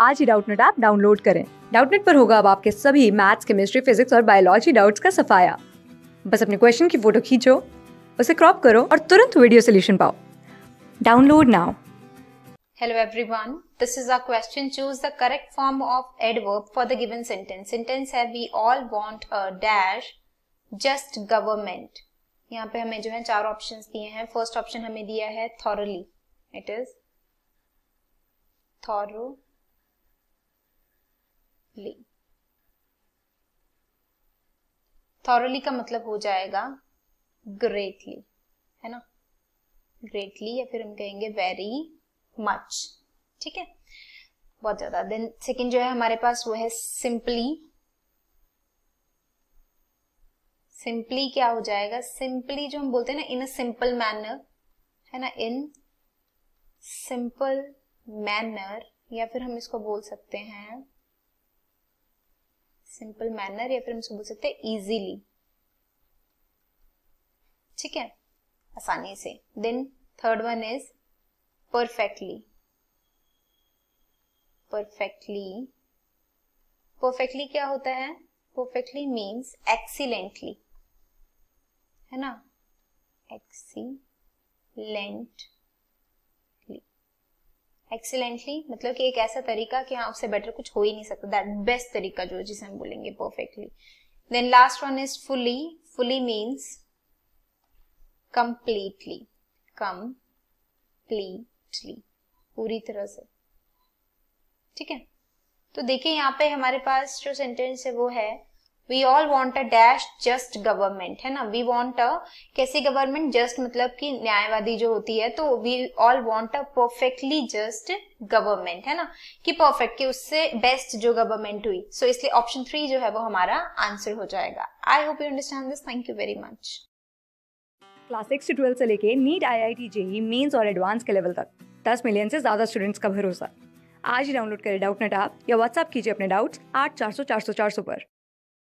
आज ही Doubtnut app download करें डाउटनेट पर होगा अब आपके सभी मैथ्स केमिस्ट्री फिजिक्स और बायोलॉजी डाउट्स का सफाया बस अपने क्वेश्चन की फोटो खींचो उसे क्रॉप करो और तुरंत वीडियो सोल्यूशन पाओ download now Hello everyone. This is our question choose the correct form of adverb for the given sentence sentence है we all want a dash just government. यहाँ पे हमें जो है चार ऑप्शंस दिए हैं फर्स्ट ऑप्शन हमें दिया है thoroughly it is thorough thoroughly thoroughly का मतलब हो जाएगा ग्रेटली है ना ग्रेटली या फिर हम कहेंगे वेरी मच ठीक है बहुत ज्यादा देन सेकेंड जो है हमारे पास वो है सिंपली सिंपली क्या हो जाएगा सिंपली जो हम बोलते हैं ना इन अ सिंपल मैनर है ना इन सिंपल मैनर या फिर हम इसको बोल सकते हैं सिंपल मैनर या फिर हम बोल सकते हैं इजीली ठीक है आसानी से then third one is perfectly perfectly perfectly क्या होता है परफेक्टली मीन्स एक्सीलेंटली है ना एक्सीलेंट एक्सीलेंटली मतलब कि एक ऐसा तरीका कि हाँ उससे बेटर कुछ हो ही नहीं सकता दैट बेस्ट तरीका जो जिसे हम बोलेंगे perfectly then last one is fully fully means completely प्लीटली पूरी तरह से ठीक है तो देखिए यहाँ पे हमारे पास जो सेंटेंस है वो है we all want a dash just government है ना वी वॉन्ट अ कैसी गवर्नमेंट जस्ट मतलब कि न्यायवादी जो होती है तो we all want a perfectly just government है ना कि परफेक्ट कि उससे बेस्ट जो गवर्नमेंट हुई सो so, इसलिए ऑप्शन थ्री जो है वो हमारा आंसर हो जाएगा I hope you understand this thank you very much class six से ट्वेल्थ से लेके NEET I I T JEE mains और एडवांस के लेवल तक दस मिलियन से ज्यादा स्टूडेंट्स का भरोसा आज ही डाउनलोड करें डाउट नेट आप या व्हाट्सअप कीजिए अपने डाउट्स आठ चार सौ चार सौ चार सौ पर